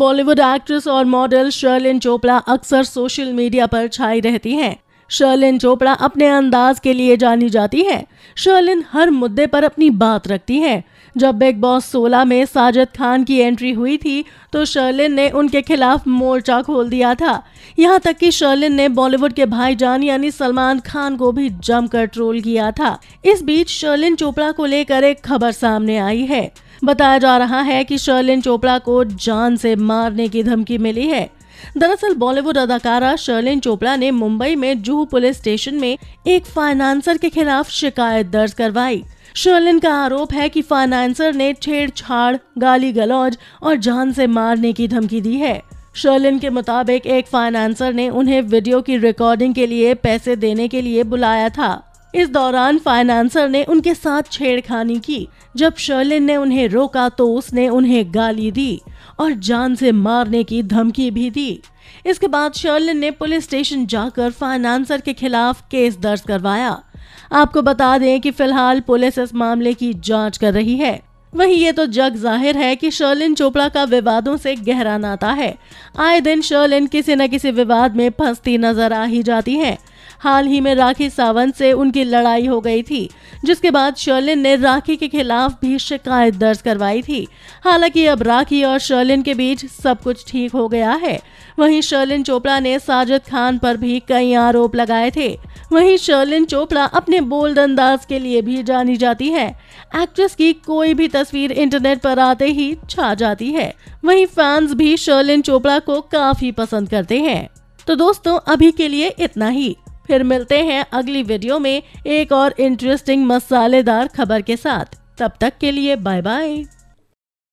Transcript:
Bollywood actress और model Sherlyn Chopra अक्सर social media पर छाई रहती हैं शर्लिन चोपड़ा अपने अंदाज के लिए जानी जाती है शर्लिन हर मुद्दे पर अपनी बात रखती है जब बिग बॉस 16 में साजिद खान की एंट्री हुई थी तो शर्लिन ने उनके खिलाफ मोर्चा खोल दिया था यहाँ तक कि शर्लिन ने बॉलीवुड के भाई जान यानी सलमान खान को भी जमकर ट्रोल किया था इस बीच शर्लिन चोपड़ा को लेकर एक खबर सामने आई है बताया जा रहा है कि शर्लिन चोपड़ा को जान से मारने की धमकी मिली है दरअसल बॉलीवुड अदाकारा शर्लिन चोपड़ा ने मुंबई में जूह पुलिस स्टेशन में एक फाइनेंसर के खिलाफ शिकायत दर्ज करवाई शर्लिन का आरोप है कि फाइनेंसर ने छेड़छाड़ गाली गलौज और जान से मारने की धमकी दी है शर्लिन के मुताबिक एक फाइनेंसर ने उन्हें वीडियो की रिकॉर्डिंग के लिए पैसे देने के लिए बुलाया था इस दौरान फाइनेंसर ने उनके साथ छेड़खानी की जब शर्लिन ने उन्हें रोका तो उसने उन्हें गाली दी और जान से मारने की धमकी भी दी इसके बाद शर्लिन ने पुलिस स्टेशन जाकर फाइनेंसर के खिलाफ केस दर्ज करवाया आपको बता दें कि फिलहाल पुलिस इस मामले की जांच कर रही है वहीं ये तो जग जाहिर है कि शर्लिन चोपड़ा का विवादों से गहरा नाता है आए दिन शर्लिन किसी न किसी विवाद में फंसती नजर आ ही जाती है हाल ही में राखी सावंत से उनकी लड़ाई हो गई थी जिसके बाद शर्लिन ने राखी के खिलाफ भी शिकायत दर्ज करवाई थी हालांकि अब राखी और शर्लिन के बीच सब कुछ ठीक हो गया है वहीं शर्लिन चोपड़ा ने साजिद खान पर भी कई आरोप लगाए थे वहीं शर्लिन चोपड़ा अपने बोल्ड अंदाज के लिए भी जानी जाती है एक्ट्रेस की कोई भी तस्वीर इंटरनेट पर आते ही छा जाती है वहीं फैंस भी शर्लिन चोपड़ा को काफी पसंद करते हैं तो दोस्तों अभी के लिए इतना ही फिर मिलते हैं अगली वीडियो में एक और इंटरेस्टिंग मसालेदार खबर के साथ तब तक के लिए बाय बाय